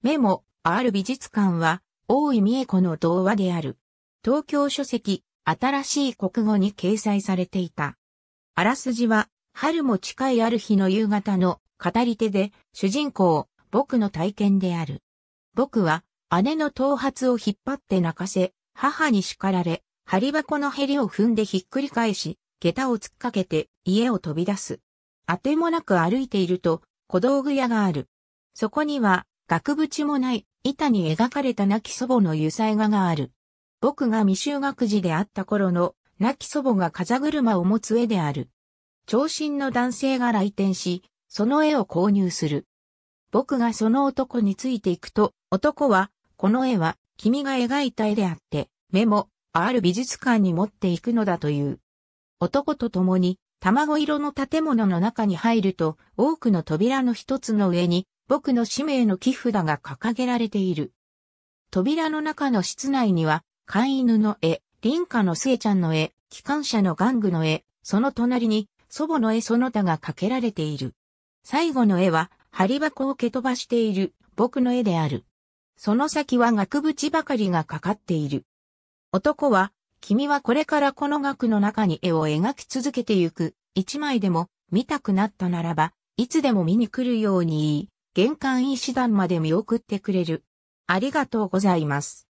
メモ、ある美術館は、大井美恵子の童話である。東京書籍、新しい国語に掲載されていた。あらすじは、春も近いある日の夕方の語り手で、主人公、僕の体験である。僕は、姉の頭髪を引っ張って泣かせ、母に叱られ、針箱のヘリを踏んでひっくり返し、下駄を突っかけて家を飛び出す。あてもなく歩いていると小道具屋がある。そこには額縁もない板に描かれた亡き祖母の油彩画がある。僕が未就学児であった頃の亡き祖母が風車を持つ絵である。長身の男性が来店し、その絵を購入する。僕がその男についていくと、男は、この絵は君が描いた絵であって、目も、ある美術館に持っていくのだという。男と共に、卵色の建物の中に入ると、多くの扉の一つの上に、僕の使命の木札が掲げられている。扉の中の室内には、飼い犬の絵、林家の末ちゃんの絵、機関車の玩具の絵、その隣に祖母の絵その他がかけられている。最後の絵は、針箱を蹴飛ばしている僕の絵である。その先は額縁ばかりがかかっている。男は、君はこれからこの額の中に絵を描き続けてゆく、一枚でも見たくなったならば、いつでも見に来るように言い、玄関医師団まで見送ってくれる。ありがとうございます。